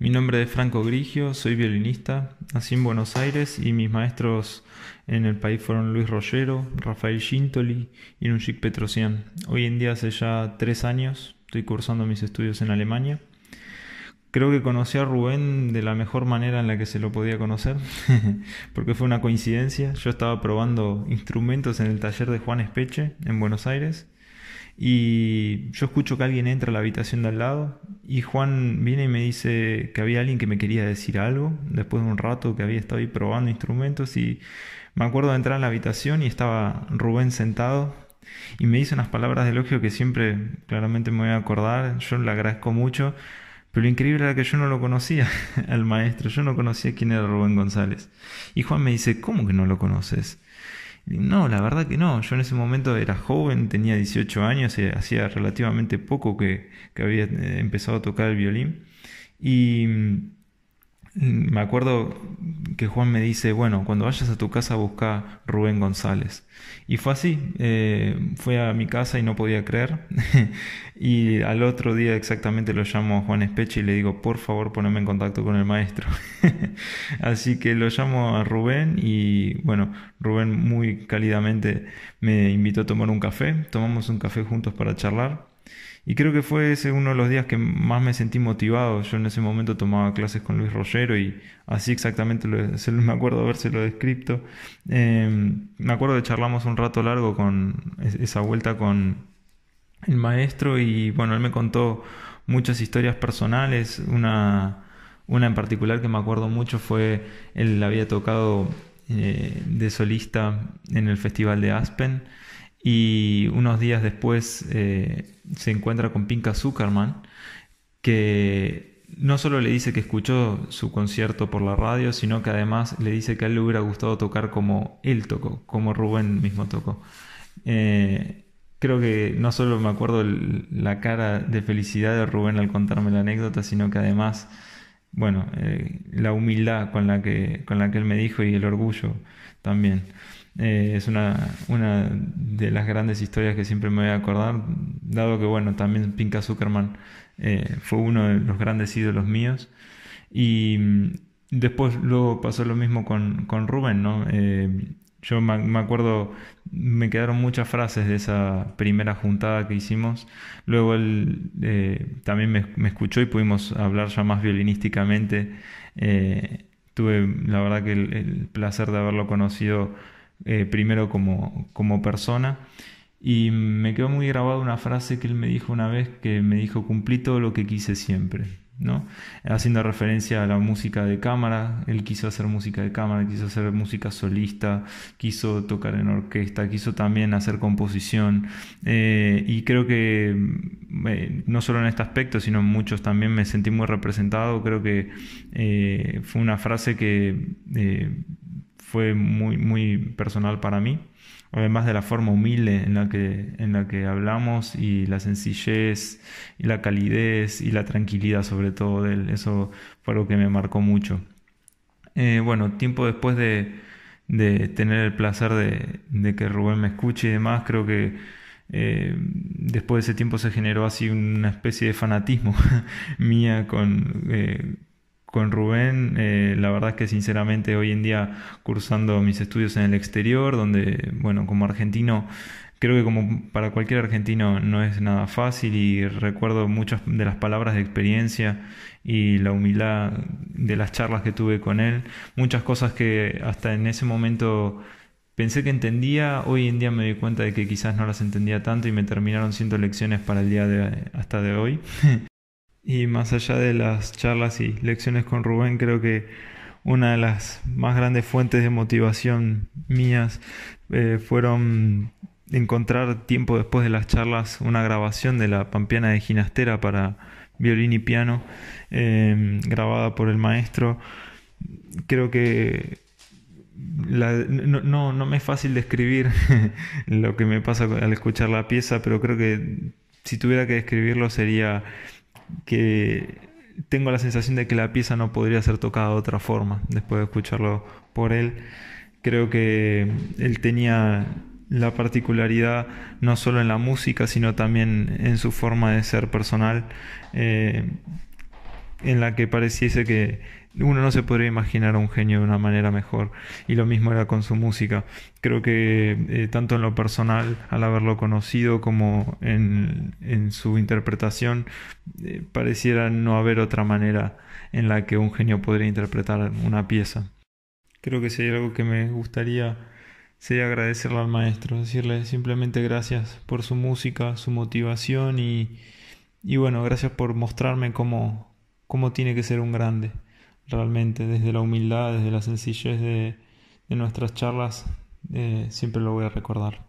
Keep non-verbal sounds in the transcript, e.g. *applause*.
Mi nombre es Franco Grigio, soy violinista, nací en Buenos Aires y mis maestros en el país fueron Luis Rollero, Rafael Gintoli y Nujik Petrosian. Hoy en día hace ya tres años, estoy cursando mis estudios en Alemania. Creo que conocí a Rubén de la mejor manera en la que se lo podía conocer, *laughs* porque fue una coincidencia. Yo estaba probando instrumentos en el taller de Juan Espeche, en Buenos Aires, y yo escucho que alguien entra a la habitación de al lado y Juan viene y me dice que había alguien que me quería decir algo después de un rato que había estado ahí probando instrumentos y me acuerdo de entrar a la habitación y estaba Rubén sentado y me dice unas palabras de elogio que siempre claramente me voy a acordar, yo le agradezco mucho, pero lo increíble era que yo no lo conocía *laughs* al maestro, yo no conocía quién era Rubén González. Y Juan me dice, ¿cómo que no lo conoces? No, la verdad que no. Yo en ese momento era joven, tenía 18 años, eh, hacía relativamente poco que, que había eh, empezado a tocar el violín. Y mm, me acuerdo que Juan me dice, bueno, cuando vayas a tu casa busca Rubén González. Y fue así, fue eh, fui a mi casa y no podía creer. *laughs* y al otro día exactamente lo llamo a Juan Espeche y le digo, por favor poneme en contacto con el maestro. *laughs* así que lo llamo a Rubén y bueno, Rubén muy cálidamente me invitó a tomar un café, tomamos un café juntos para charlar. Y creo que fue ese uno de los días que más me sentí motivado. Yo en ese momento tomaba clases con Luis Rollero y así exactamente me acuerdo habérselo descrito. Em, me acuerdo que charlamos un rato largo con esa vuelta con el maestro y bueno, él me contó muchas historias personales. Una, una en particular que me acuerdo mucho fue, él había tocado eh, de solista en el Festival de Aspen y unos días después eh, se encuentra con Pinka Zuckerman, que no solo le dice que escuchó su concierto por la radio, sino que además le dice que a él le hubiera gustado tocar como él tocó, como Rubén mismo tocó. Eh, creo que no solo me acuerdo la cara de felicidad de Rubén al contarme la anécdota, sino que además, bueno, eh, la humildad con la, que, con la que él me dijo y el orgullo también. Eh, es una, una, de las grandes historias que siempre me voy a acordar, dado que, bueno, también Pinka Zuckerman eh, fue uno de los grandes ídolos míos. Y mm, después luego pasó lo mismo con, con Rubén, ¿no? Eh, yo me, acuerdo, me quedaron muchas frases de esa primera juntada que hicimos. Luego él también me, escuchó y pudimos hablar ya más violinísticamente. tuve la verdad que el placer de haberlo conocido eh, primero como, como persona. Y me quedó muy grabada una frase que él me dijo una vez que me dijo, cumplí todo lo que quise siempre. ¿no? Haciendo referencia a la música de cámara, él quiso hacer música de cámara, quiso hacer música solista, quiso tocar en orquesta, quiso también hacer composición. Eh, y creo que eh, no solo en este aspecto, sino en muchos también me sentí muy representado. Creo que fue una frase que fue muy, muy personal para mí. Además de la forma humilde en la, que, en la que hablamos y la sencillez y la calidez y la tranquilidad sobre todo de él. Eso fue lo que me marcó mucho. Eh, bueno, tiempo después de, de tener el placer de, que Rubén me escuche y demás, creo que eh, después de ese tiempo se generó así una especie de fanatismo *laughs* mía con, eh, con Rubén, eh, la verdad es que sinceramente hoy en día cursando mis estudios en el exterior, donde, bueno, como argentino, creo que como para cualquier argentino no es nada fácil y recuerdo muchas de las palabras de experiencia y la humildad de las charlas que tuve con él, muchas cosas que hasta en ese momento pensé que entendía, hoy en día me di cuenta de que quizás no las entendía tanto y me terminaron siendo lecciones para el día de hasta de hoy. *laughs* Y más allá de las charlas y lecciones con Rubén, creo que una de las más grandes fuentes de motivación mías eh, fueron encontrar tiempo después de las charlas una grabación de la Pampiana de Ginastera para violín y piano, em, grabada por el maestro. Creo que no, no, me es fácil describir *laughs* lo que me pasa al escuchar la pieza, pero creo que si tuviera que describirlo sería que tengo la sensación de que la pieza no podría ser tocada de otra forma después de escucharlo por él. Creo que él tenía la particularidad no solo en la música, sino también en su forma de ser personal, eh, en la que pareciese que uno no se podría imaginar a un genio de una manera mejor. Y lo mismo era con su música. Creo que eh, tanto en lo personal, al haberlo conocido, como en, su interpretación, eh, pareciera no haber otra manera en la que un genio podría interpretar una pieza. Creo que sería algo que me gustaría sería agradecerle al maestro, decirle simplemente gracias por su música, su motivación y, bueno, gracias por mostrarme cómo tiene que ser un grande realmente desde la humildad, desde la sencillez de, nuestras charlas, eh, siempre lo voy a recordar.